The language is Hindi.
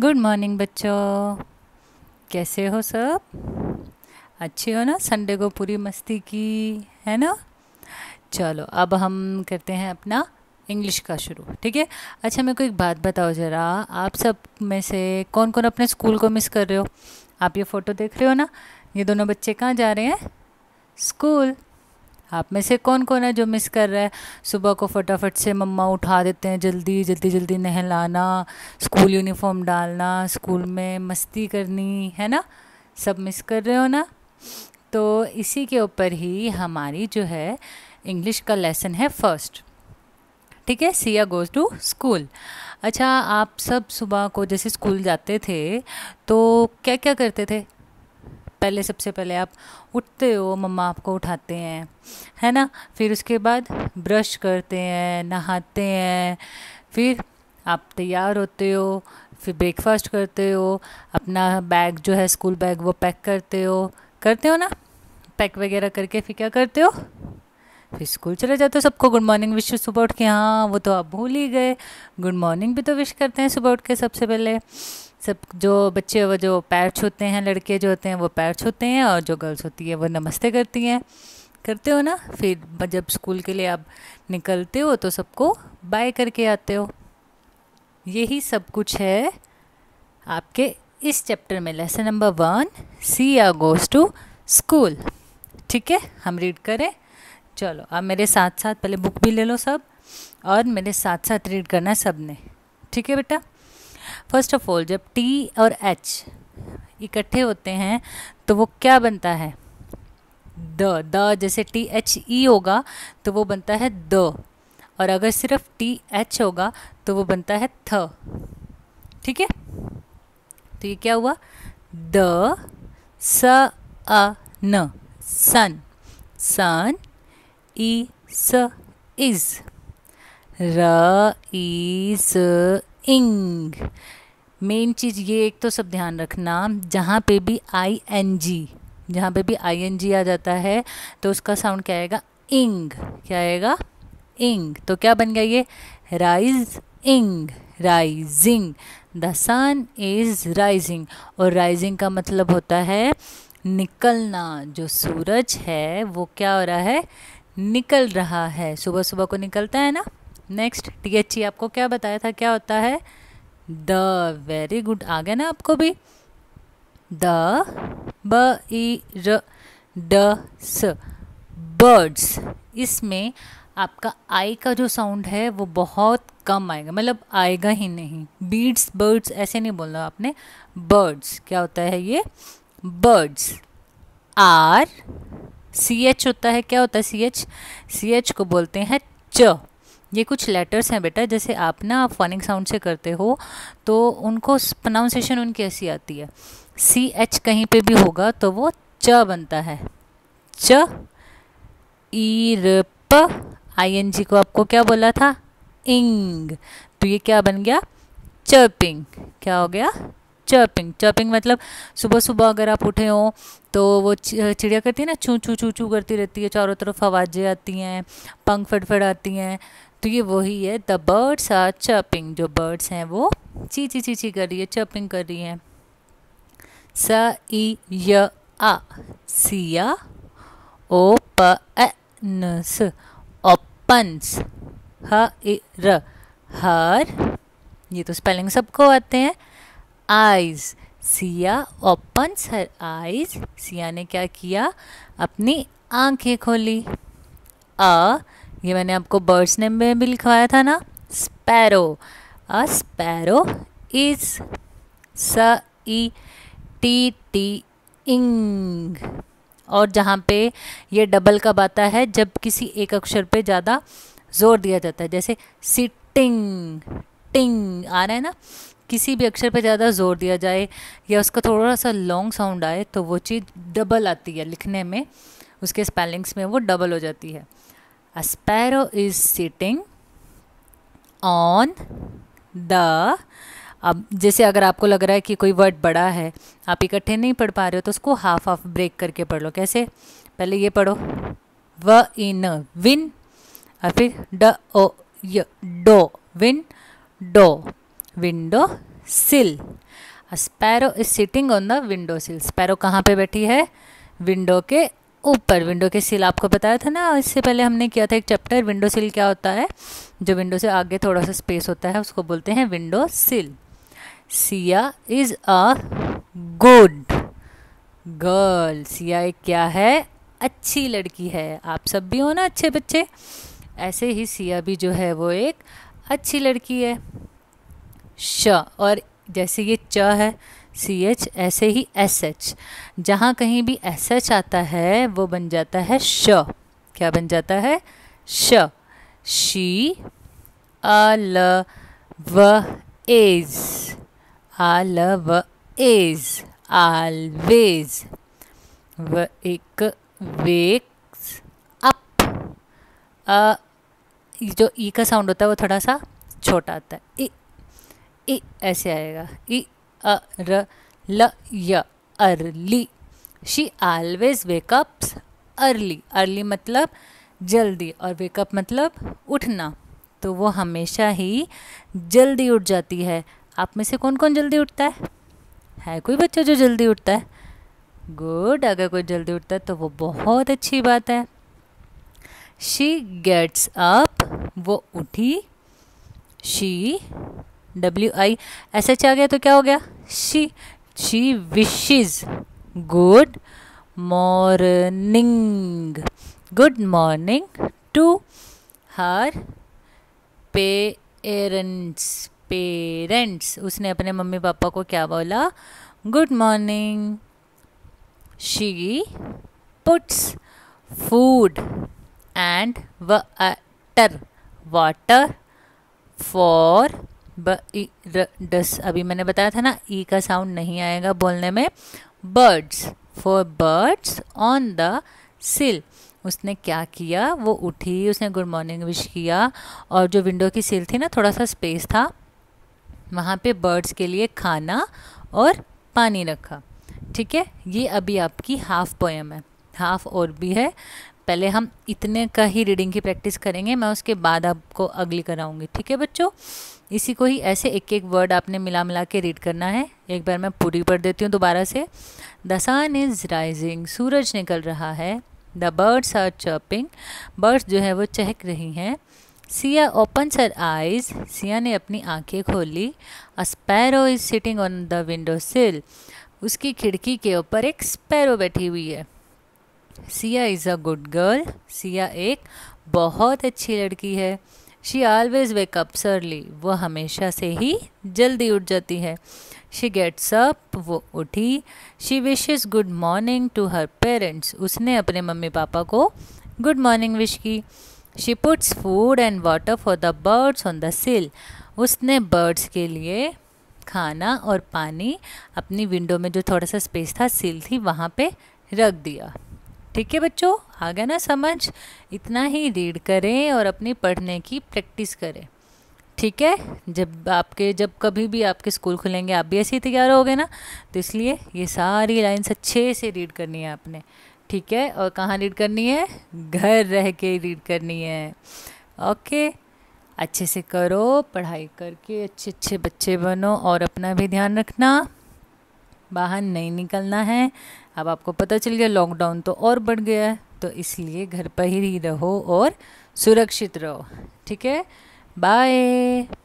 गुड मॉर्निंग बच्चों कैसे हो सब अच्छे हो ना संडे को पूरी मस्ती की है ना चलो अब हम करते हैं अपना इंग्लिश का शुरू ठीक है अच्छा मेरे को एक बात बताओ ज़रा आप सब में से कौन कौन अपने स्कूल को मिस कर रहे हो आप ये फ़ोटो देख रहे हो ना ये दोनों बच्चे कहाँ जा रहे हैं स्कूल आप में से कौन कौन है जो मिस कर रहा है सुबह को फटाफट से मम्मा उठा देते हैं जल्दी जल्दी जल्दी नहलाना स्कूल यूनिफॉर्म डालना स्कूल में मस्ती करनी है ना सब मिस कर रहे हो ना तो इसी के ऊपर ही हमारी जो है इंग्लिश का लेसन है फर्स्ट ठीक है सिया गोज़ टू स्कूल अच्छा आप सब सुबह को जैसे स्कूल जाते थे तो क्या क्या करते थे पहले सबसे पहले आप उठते हो मम्मा आपको उठाते हैं है ना फिर उसके बाद ब्रश करते हैं नहाते हैं फिर आप तैयार होते हो फिर ब्रेकफास्ट करते हो अपना बैग जो है स्कूल बैग वो पैक करते हो करते हो ना पैक वगैरह करके फिर क्या करते हो फिर स्कूल चले जाते हो सबको गुड मॉर्निंग विश सुबह उठ के हाँ वो तो आप भूल ही गए गुड मॉर्निंग भी तो विश करते हैं सुबह उठ के सबसे पहले सब जो बच्चे वो जो पैर छूते हैं लड़के जो होते हैं वो पैर छूते हैं और जो गर्ल्स होती है वो नमस्ते करती हैं करते हो ना फिर जब स्कूल के लिए आप निकलते हो तो सबको बाय करके आते हो यही सब कुछ है आपके इस चैप्टर में lesson number one Sia goes to school ठीक है हम रीड करें चलो आप मेरे साथ साथ पहले बुक भी ले लो सब और मेरे साथ साथ रीड करना है सब ने ठीक है बेटा फर्स्ट ऑफ ऑल जब टी और एच इकट्ठे होते हैं तो वो क्या बनता है द द जैसे टी एच ई होगा तो वो बनता है द और अगर सिर्फ टी एच होगा तो वो बनता है थ ठीक है तो ये क्या हुआ द स अ न सन सन ई स इज र ई स इंग मेन चीज़ ये एक तो सब ध्यान रखना जहाँ पे भी आई एन जी जहाँ पे भी आई एन जी आ जाता है तो उसका साउंड क्या आएगा इंग क्या आएगा इंग तो क्या बन गया ये rise ing rising the sun is rising और राइजिंग का मतलब होता है निकलना जो सूरज है वो क्या हो रहा है निकल रहा है सुबह सुबह को निकलता है ना नेक्स्ट टी एच ई आपको क्या बताया था क्या होता है द वेरी गुड आ गया ना आपको भी द ब ई र ड स बर्ड्स इसमें आपका आई का जो साउंड है वो बहुत कम आएगा मतलब आएगा ही नहीं बीड्स बर्ड्स ऐसे नहीं बोलना आपने बर्ड्स क्या होता है ये बर्ड्स आर सी एच होता है क्या होता है सी एच सी एच को बोलते हैं च ये कुछ लेटर्स हैं बेटा जैसे आप ना आप फॉनिक साउंड से करते हो तो उनको प्रोनाउंसिएशन उनकी ऐसी आती है सी एच कहीं पे भी होगा तो वो च बनता है च ई र प आई एन जी को आपको क्या बोला था इंग तो ये क्या बन गया चर्पिंग क्या हो गया चर्पिंग चर्पिंग मतलब सुबह सुबह अगर आप उठे हो तो वो चिड़िया करती है ना चू चू चू चू करती रहती है चारों तरफ आवाज़ें आती हैं पंख फड़फड़ आती हैं तो ये वही है द बर्ड्स आर चपिंग जो बर्ड्स हैं वो ची ची ची ची कर रही है चपिंग कर रही हैं स ई य आ सिया ओ प न स ओपन्स ह ए र हर ये तो स्पेलिंग सबको आते हैं eyes Sia opens her eyes Sia ने क्या किया अपनी आंखें खोली अ ये मैंने आपको बर्ड्स नेम में भी लिखवाया था ना स्पैरो अ स्पैरो इज स ई टी टी इंग और जहाँ पे ये डबल कब आता है जब किसी एक अक्षर पे ज़्यादा जोर दिया जाता है जैसे सिटिंग टिंग आ रहा है ना किसी भी अक्षर पे ज़्यादा जोर दिया जाए या उसका थोड़ा सा लॉन्ग साउंड आए तो वो चीज़ डबल आती है लिखने में उसके स्पेलिंग्स में वो डबल हो जाती है A sparrow is sitting on the अब जैसे अगर आपको लग रहा है कि कोई वर्ड बड़ा है आप इकट्ठे नहीं पढ़ पा रहे हो तो उसको हाफ हाफ ब्रेक करके पढ़ लो कैसे पहले ये पढ़ो व इन विन और फिर ड ओ य डो विन डो window sill sparrow is sitting on the window sill sparrow कहाँ पे बैठी है विंडो के ऊपर विंडो के सील आपको बताया था ना इससे पहले हमने किया था एक चैप्टर विंडो सील क्या होता है जो विंडो से आगे थोड़ा सा स्पेस होता है उसको बोलते हैं window sill Sia is a good girl Sia एक क्या है अच्छी लड़की है आप सब भी हो ना अच्छे बच्चे ऐसे ही सिया भी जो है वो एक अच्छी लड़की है श और जैसे ये च है सी एच ऐसे ही एस एच जहाँ कहीं भी एस एच आता है वो बन जाता है श क्या बन जाता है श शी अ ल व एज आ ल व एज आलवेज व एक वेक्स अप अ जो ई का साउंड होता है वो थोड़ा सा छोटा आता है ई ई ऐसे आएगा ई अ र ल य early she always wake early early मतलब जल्दी और वेकअप मतलब उठना तो वो हमेशा ही जल्दी उठ जाती है आप में से कौन कौन जल्दी उठता है है कोई बच्चा जो जल्दी उठता है गुड अगर कोई जल्दी उठता है तो वो बहुत अच्छी बात है शी गेट्स अप वो उठी she W I S H आ गया तो क्या हो गया she she wishes good morning good morning to her parents parents उसने अपने मम्मी पापा को क्या बोला good morning she puts food and water water for ब ई र, डस अभी मैंने बताया था ना ई का साउंड नहीं आएगा बोलने में birds for birds on the sill उसने क्या किया वो उठी उसने गुड मॉर्निंग विश किया और जो विंडो की सिल थी ना थोड़ा सा स्पेस था वहाँ पे बर्ड्स के लिए खाना और पानी रखा ठीक है ये अभी आपकी हाफ पोएम है हाफ और भी है पहले हम इतने का ही रीडिंग की प्रैक्टिस करेंगे मैं उसके बाद आपको अगली कराऊंगी ठीक है बच्चों इसी को ही ऐसे एक एक वर्ड आपने मिला मिला के रीड करना है एक बार मैं पूरी पढ़ देती हूँ दोबारा से द सन इज़ राइजिंग सूरज निकल रहा है the birds are chirping birds जो है वो चहक रही हैं Sia opens her eyes Sia ने अपनी आंखें खोली a sparrow is sitting on the window sill उसकी खिड़की के ऊपर एक स्पैरो बैठी हुई है Sia is a good girl Sia एक बहुत अच्छी लड़की है शी ऑलवेज वेकअप्स अर्ली वो हमेशा से ही जल्दी उठ जाती है शी गेट्स अप वो उठी she wishes good morning to her parents उसने अपने मम्मी पापा को गुड मॉर्निंग विश की she puts food and water for the birds on the sill उसने बर्ड्स के लिए खाना और पानी अपनी विंडो में जो थोड़ा सा स्पेस था सिल थी वहाँ पे रख दिया ठीक है बच्चों आ गया ना समझ इतना ही रीड करें और अपनी पढ़ने की प्रैक्टिस करें ठीक है जब आपके जब कभी भी आपके स्कूल खुलेंगे आप भी ऐसे ही तैयार गए ना तो इसलिए ये सारी लाइन्स अच्छे से रीड करनी है आपने ठीक है और कहाँ रीड करनी है घर रह के रीड करनी है ओके अच्छे से करो पढ़ाई करके अच्छे अच्छे बच्चे बनो और अपना भी ध्यान रखना बाहर नहीं निकलना है अब आपको पता चल गया लॉकडाउन तो और बढ़ गया है तो इसलिए घर पर ही रहो और सुरक्षित रहो ठीक है बाय